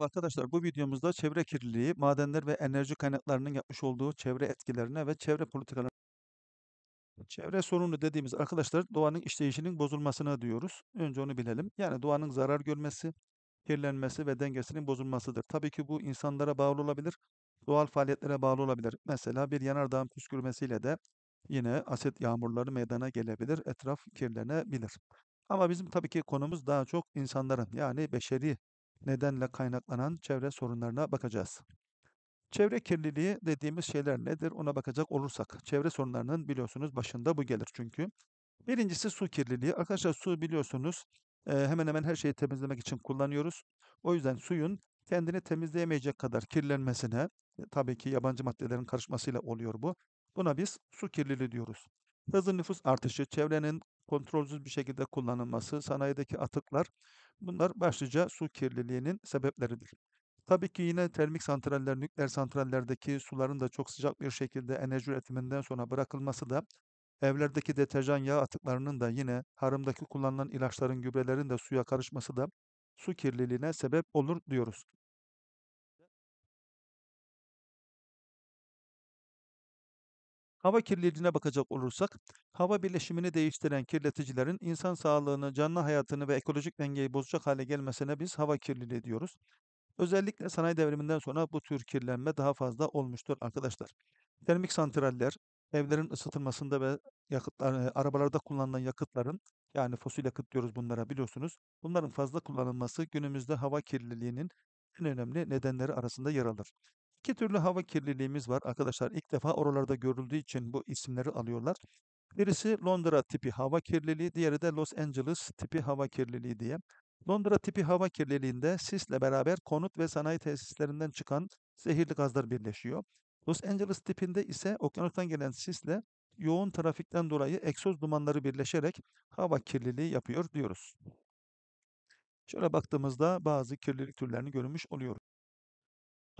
Arkadaşlar bu videomuzda çevre kirliliği, madenler ve enerji kaynaklarının yapmış olduğu çevre etkilerine ve çevre politikalarına Çevre sorunu dediğimiz arkadaşlar doğanın işleyişinin bozulmasına diyoruz. Önce onu bilelim. Yani doğanın zarar görmesi, kirlenmesi ve dengesinin bozulmasıdır. Tabii ki bu insanlara bağlı olabilir, doğal faaliyetlere bağlı olabilir. Mesela bir yanardağın püskürmesiyle de yine asit yağmurları meydana gelebilir, etraf kirlenebilir. Ama bizim tabii ki konumuz daha çok insanların yani beşeri nedenle kaynaklanan çevre sorunlarına bakacağız. Çevre kirliliği dediğimiz şeyler nedir ona bakacak olursak. Çevre sorunlarının biliyorsunuz başında bu gelir çünkü. Birincisi su kirliliği. Arkadaşlar su biliyorsunuz e, hemen hemen her şeyi temizlemek için kullanıyoruz. O yüzden suyun kendini temizleyemeyecek kadar kirlenmesine e, tabii ki yabancı maddelerin karışmasıyla oluyor bu. Buna biz su kirliliği diyoruz. Hızlı nüfus artışı, çevrenin kontrolsüz bir şekilde kullanılması, sanayideki atıklar Bunlar başlıca su kirliliğinin sebepleridir. Tabii ki yine termik santraller, nükleer santrallerdeki suların da çok sıcak bir şekilde enerji üretiminden sonra bırakılması da evlerdeki deterjan yağ atıklarının da yine harımdaki kullanılan ilaçların, gübrelerin de suya karışması da su kirliliğine sebep olur diyoruz. Hava kirliliğine bakacak olursak, hava birleşimini değiştiren kirleticilerin insan sağlığını, canlı hayatını ve ekolojik dengeyi bozacak hale gelmesine biz hava kirliliği diyoruz. Özellikle sanayi devriminden sonra bu tür kirlenme daha fazla olmuştur arkadaşlar. Termik santraller, evlerin ısıtılmasında ve yakıtlar, arabalarda kullanılan yakıtların yani fosil yakıt diyoruz bunlara biliyorsunuz. Bunların fazla kullanılması günümüzde hava kirliliğinin en önemli nedenleri arasında yer alır. İki türlü hava kirliliğimiz var. Arkadaşlar ilk defa oralarda görüldüğü için bu isimleri alıyorlar. Birisi Londra tipi hava kirliliği, diğeri de Los Angeles tipi hava kirliliği diye. Londra tipi hava kirliliğinde sisle beraber konut ve sanayi tesislerinden çıkan zehirli gazlar birleşiyor. Los Angeles tipinde ise okyanustan gelen sisle yoğun trafikten dolayı egzoz dumanları birleşerek hava kirliliği yapıyor diyoruz. Şöyle baktığımızda bazı kirlilik türlerini görmüş oluyoruz.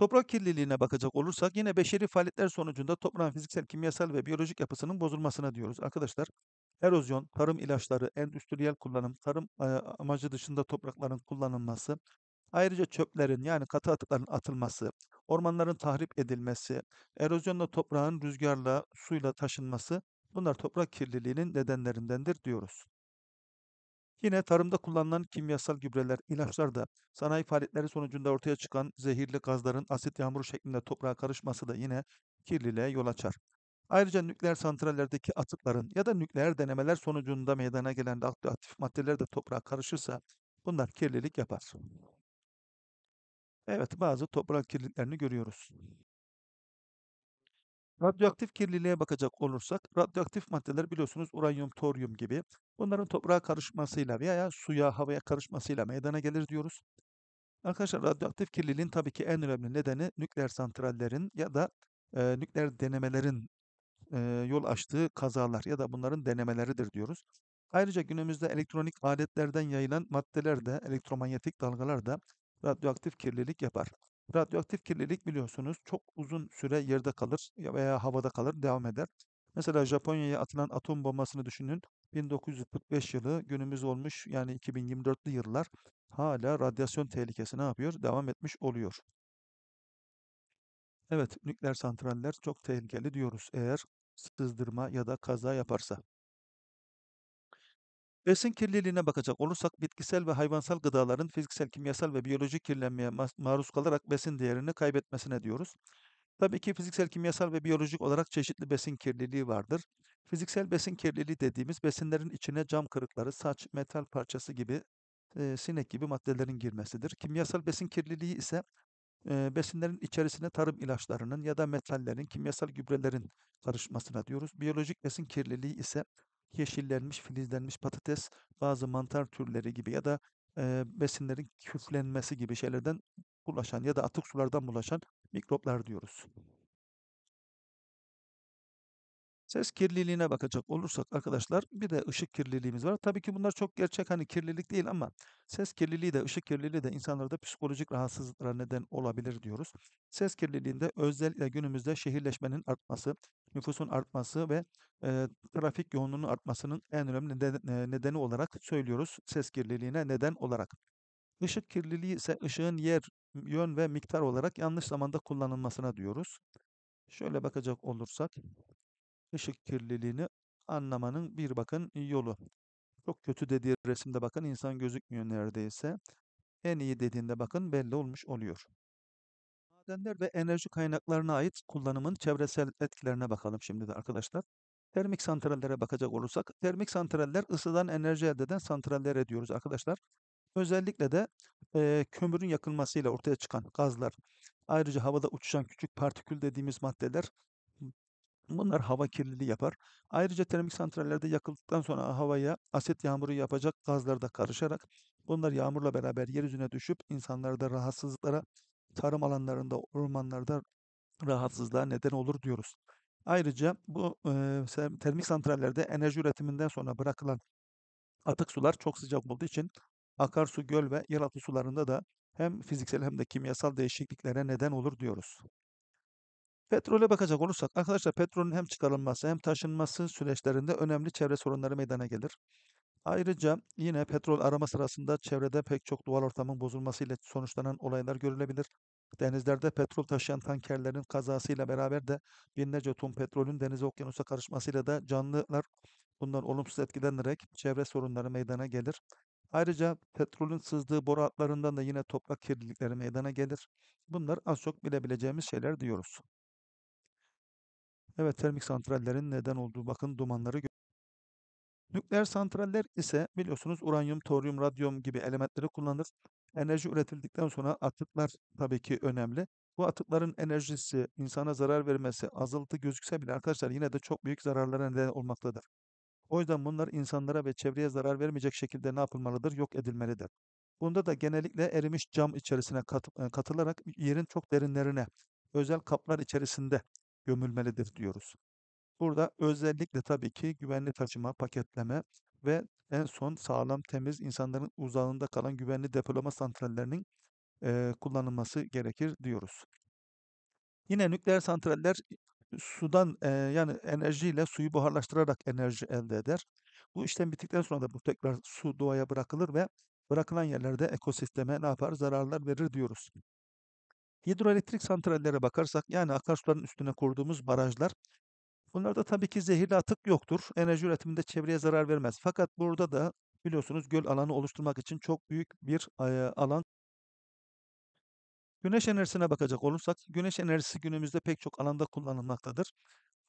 Toprak kirliliğine bakacak olursak yine beşeri faaliyetler sonucunda toprağın fiziksel, kimyasal ve biyolojik yapısının bozulmasına diyoruz. Arkadaşlar erozyon, tarım ilaçları, endüstriyel kullanım, tarım amacı dışında toprakların kullanılması, ayrıca çöplerin yani katı atıkların atılması, ormanların tahrip edilmesi, erozyonla toprağın rüzgarla, suyla taşınması bunlar toprak kirliliğinin nedenlerindendir diyoruz. Yine tarımda kullanılan kimyasal gübreler, ilaçlar da sanayi faaliyetleri sonucunda ortaya çıkan zehirli gazların asit yağmuru şeklinde toprağa karışması da yine kirliliğe yol açar. Ayrıca nükleer santrallerdeki atıkların ya da nükleer denemeler sonucunda meydana gelen aktif maddeler de toprağa karışırsa bunlar kirlilik yapar. Evet bazı toprak kirliliklerini görüyoruz. Radyoaktif kirliliğe bakacak olursak, radyoaktif maddeler biliyorsunuz uranyum, toryum gibi. Bunların toprağa karışmasıyla veya suya, havaya karışmasıyla meydana gelir diyoruz. Arkadaşlar radyoaktif kirliliğin tabii ki en önemli nedeni nükleer santrallerin ya da e, nükleer denemelerin e, yol açtığı kazalar ya da bunların denemeleridir diyoruz. Ayrıca günümüzde elektronik aletlerden yayılan maddeler de, elektromanyetik dalgalar da radyoaktif kirlilik yapar. Radyoaktif kirlilik biliyorsunuz çok uzun süre yerde kalır veya havada kalır, devam eder. Mesela Japonya'ya atılan atom bombasını düşünün. 1945 yılı günümüz olmuş yani 2024'lü yıllar hala radyasyon tehlikesi ne yapıyor? Devam etmiş oluyor. Evet, nükleer santraller çok tehlikeli diyoruz eğer sızdırma ya da kaza yaparsa. Besin kirliliğine bakacak olursak bitkisel ve hayvansal gıdaların fiziksel, kimyasal ve biyolojik kirlenmeye maruz kalarak besin değerini kaybetmesine diyoruz. Tabii ki fiziksel, kimyasal ve biyolojik olarak çeşitli besin kirliliği vardır. Fiziksel besin kirliliği dediğimiz besinlerin içine cam kırıkları, saç, metal parçası gibi e, sinek gibi maddelerin girmesidir. Kimyasal besin kirliliği ise e, besinlerin içerisine tarım ilaçlarının ya da metallerin, kimyasal gübrelerin karışmasına diyoruz. Biyolojik besin kirliliği ise yeşillenmiş, filizlenmiş patates, bazı mantar türleri gibi ya da e, besinlerin küflenmesi gibi şeylerden bulaşan ya da atık sulardan bulaşan mikroplar diyoruz. Ses kirliliğine bakacak olursak arkadaşlar bir de ışık kirliliğimiz var. Tabii ki bunlar çok gerçek hani kirlilik değil ama ses kirliliği de ışık kirliliği de insanlarda psikolojik rahatsızlıklara neden olabilir diyoruz. Ses kirliliğinde özellikle günümüzde şehirleşmenin artması, nüfusun artması ve e, trafik yoğunluğunun artmasının en önemli neden, e, nedeni olarak söylüyoruz ses kirliliğine neden olarak. Işık kirliliği ise ışığın yer, yön ve miktar olarak yanlış zamanda kullanılmasına diyoruz. Şöyle bakacak olursak ışık kirliliğini anlamanın bir bakın yolu. Çok kötü dediği resimde bakın insan gözükmüyor neredeyse. En iyi dediğinde bakın belli olmuş oluyor. Madenler ve enerji kaynaklarına ait kullanımın çevresel etkilerine bakalım şimdi de arkadaşlar. Termik santrallere bakacak olursak, termik santraller ısıdan enerji elde eden santraller ediyoruz arkadaşlar. Özellikle de e, kömürün yakılmasıyla ortaya çıkan gazlar, ayrıca havada uçuşan küçük partikül dediğimiz maddeler Bunlar hava kirliliği yapar. Ayrıca termik santrallerde yakıldıktan sonra havaya aset yağmuru yapacak gazlar da karışarak bunlar yağmurla beraber yeryüzüne düşüp insanlarda rahatsızlıklara, tarım alanlarında, ormanlarda rahatsızlığa neden olur diyoruz. Ayrıca bu e, termik santrallerde enerji üretiminden sonra bırakılan atık sular çok sıcak olduğu için akarsu, göl ve yeraltı sularında da hem fiziksel hem de kimyasal değişikliklere neden olur diyoruz. Petrole bakacak olursak arkadaşlar petrolün hem çıkarılması hem taşınması süreçlerinde önemli çevre sorunları meydana gelir. Ayrıca yine petrol arama sırasında çevrede pek çok doğal ortamın bozulması ile sonuçlanan olaylar görülebilir. Denizlerde petrol taşıyan tankerlerin kazasıyla beraber de binlerce ton petrolün denize okyanusa karışmasıyla da canlılar bundan olumsuz etkilenerek çevre sorunları meydana gelir. Ayrıca petrolün sızdığı boru hatlarından da yine toprak kirlilikleri meydana gelir. Bunlar az çok bilebileceğimiz şeyler diyoruz. Evet termik santrallerin neden olduğu bakın dumanları Nükleer santraller ise biliyorsunuz uranyum, toryum, radyum gibi elementleri kullanır. Enerji üretildikten sonra atıklar tabii ki önemli. Bu atıkların enerjisi insana zarar vermesi azaltı gözükse bile arkadaşlar yine de çok büyük zararlara neden olmaktadır. O yüzden bunlar insanlara ve çevreye zarar vermeyecek şekilde ne yapılmalıdır? Yok edilmelidir. Bunda da genellikle erimiş cam içerisine e, katılarak yerin çok derinlerine, özel kaplar içerisinde gömülmelidir diyoruz. Burada özellikle tabii ki güvenli taşıma, paketleme ve en son sağlam, temiz, insanların uzağında kalan güvenli depolama santrallerinin e, kullanılması gerekir diyoruz. Yine nükleer santraller sudan e, yani enerjiyle suyu buharlaştırarak enerji elde eder. Bu işlem bittikten sonra da bu tekrar su doğaya bırakılır ve bırakılan yerlerde ekosisteme ne yapar? Zararlar verir diyoruz. Hidroelektrik santrallere bakarsak yani akarsuların üstüne kurduğumuz barajlar bunlarda tabii ki zehirli atık yoktur. Enerji üretiminde çevreye zarar vermez. Fakat burada da biliyorsunuz göl alanı oluşturmak için çok büyük bir alan. Güneş enerjisine bakacak olursak güneş enerjisi günümüzde pek çok alanda kullanılmaktadır.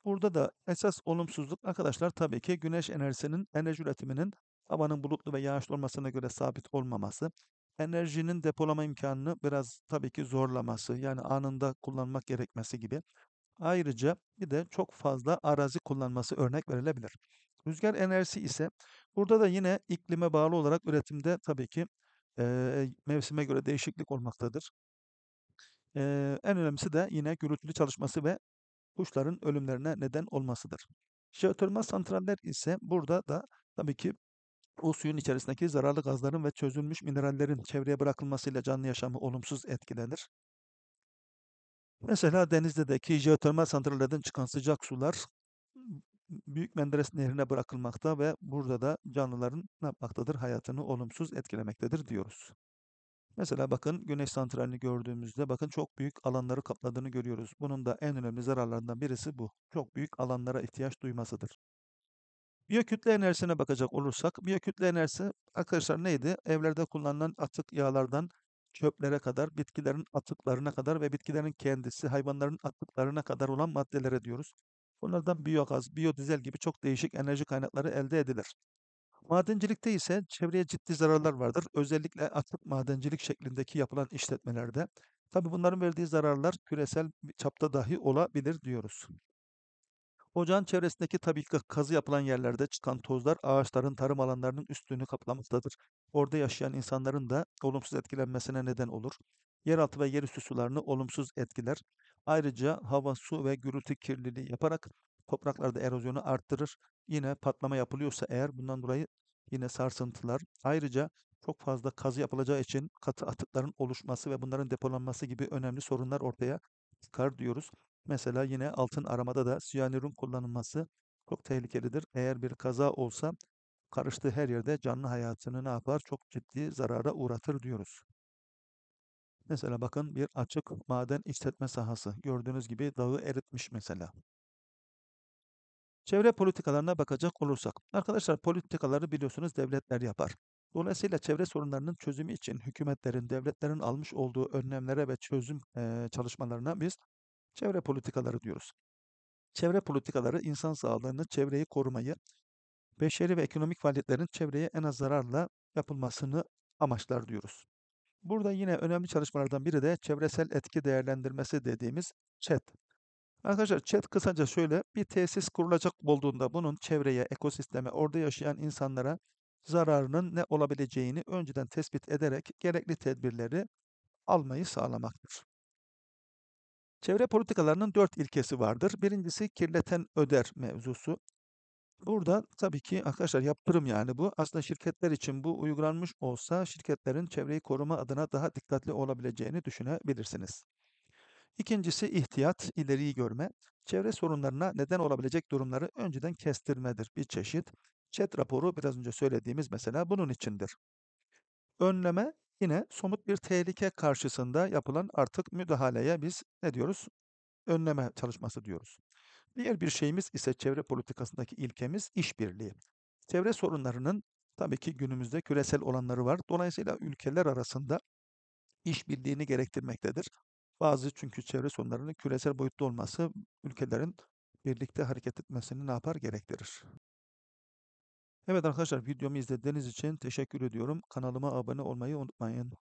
Burada da esas olumsuzluk arkadaşlar tabii ki güneş enerjisinin enerji üretiminin havanın bulutlu ve yağışlı olmasına göre sabit olmaması, enerjinin depolama imkanını biraz tabii ki zorlaması yani anında kullanmak gerekmesi gibi. Ayrıca bir de çok fazla arazi kullanması örnek verilebilir. Rüzgar enerjisi ise burada da yine iklime bağlı olarak üretimde tabii ki e, mevsime göre değişiklik olmaktadır. E, en önemlisi de yine gürültülü çalışması ve kuşların ölümlerine neden olmasıdır. Jeotermal santraller ise burada da tabii ki o suyun içerisindeki zararlı gazların ve çözülmüş minerallerin çevreye bırakılmasıyla canlı yaşamı olumsuz etkilenir. Mesela denizdeki jeotermal santrallerden çıkan sıcak sular Büyük Menderes Nehri'ne bırakılmakta ve burada da canlıların ne yapmaktadır? Hayatını olumsuz etkilemektedir diyoruz. Mesela bakın güneş santralini gördüğümüzde bakın çok büyük alanları kapladığını görüyoruz. Bunun da en önemli zararlarından birisi bu. Çok büyük alanlara ihtiyaç duymasıdır. Biyokütle enerjisine bakacak olursak, biyokütle enerjisi arkadaşlar neydi? Evlerde kullanılan atık yağlardan çöplere kadar, bitkilerin atıklarına kadar ve bitkilerin kendisi, hayvanların atıklarına kadar olan maddelere diyoruz. Bunlardan biyogaz, biyodizel gibi çok değişik enerji kaynakları elde edilir. Madencilikte ise çevreye ciddi zararlar vardır. Özellikle atık madencilik şeklindeki yapılan işletmelerde. Tabi bunların verdiği zararlar küresel çapta dahi olabilir diyoruz. Ocağın çevresindeki tabii kazı yapılan yerlerde çıkan tozlar ağaçların tarım alanlarının üstünü kaplamaktadır. Orada yaşayan insanların da olumsuz etkilenmesine neden olur. Yeraltı ve yerüstü sularını olumsuz etkiler. Ayrıca hava, su ve gürültü kirliliği yaparak topraklarda erozyonu arttırır. Yine patlama yapılıyorsa eğer bundan dolayı yine sarsıntılar. Ayrıca çok fazla kazı yapılacağı için katı atıkların oluşması ve bunların depolanması gibi önemli sorunlar ortaya çıkar diyoruz. Mesela yine altın aramada da siyanürün kullanılması çok tehlikelidir. Eğer bir kaza olsa karıştığı her yerde canlı hayatını ne yapar? Çok ciddi zarara uğratır diyoruz. Mesela bakın bir açık maden işletme sahası. Gördüğünüz gibi dağı eritmiş mesela. Çevre politikalarına bakacak olursak. Arkadaşlar politikaları biliyorsunuz devletler yapar. Dolayısıyla çevre sorunlarının çözümü için hükümetlerin, devletlerin almış olduğu önlemlere ve çözüm e, çalışmalarına biz Çevre politikaları diyoruz. Çevre politikaları insan sağlığını, çevreyi korumayı, beşeri ve ekonomik faaliyetlerin çevreye en az zararla yapılmasını amaçlar diyoruz. Burada yine önemli çalışmalardan biri de çevresel etki değerlendirmesi dediğimiz ÇED. Arkadaşlar ÇED kısaca şöyle bir tesis kurulacak olduğunda bunun çevreye, ekosisteme, orada yaşayan insanlara zararının ne olabileceğini önceden tespit ederek gerekli tedbirleri almayı sağlamaktır. Çevre politikalarının dört ilkesi vardır. Birincisi kirleten öder mevzusu. Burada tabii ki arkadaşlar yaptırım yani bu. Aslında şirketler için bu uygulanmış olsa şirketlerin çevreyi koruma adına daha dikkatli olabileceğini düşünebilirsiniz. İkincisi ihtiyat, ileriyi görme. Çevre sorunlarına neden olabilecek durumları önceden kestirmedir bir çeşit. Çet raporu biraz önce söylediğimiz mesela bunun içindir. Önleme, Yine somut bir tehlike karşısında yapılan artık müdahaleye biz ne diyoruz? Önleme çalışması diyoruz. Diğer bir şeyimiz ise çevre politikasındaki ilkemiz işbirliği. Çevre sorunlarının tabii ki günümüzde küresel olanları var. Dolayısıyla ülkeler arasında işbirliğini gerektirmektedir. Bazı çünkü çevre sorunlarının küresel boyutta olması ülkelerin birlikte hareket etmesini ne yapar gerektirir. Evet arkadaşlar videomu izlediğiniz için teşekkür ediyorum. Kanalıma abone olmayı unutmayın.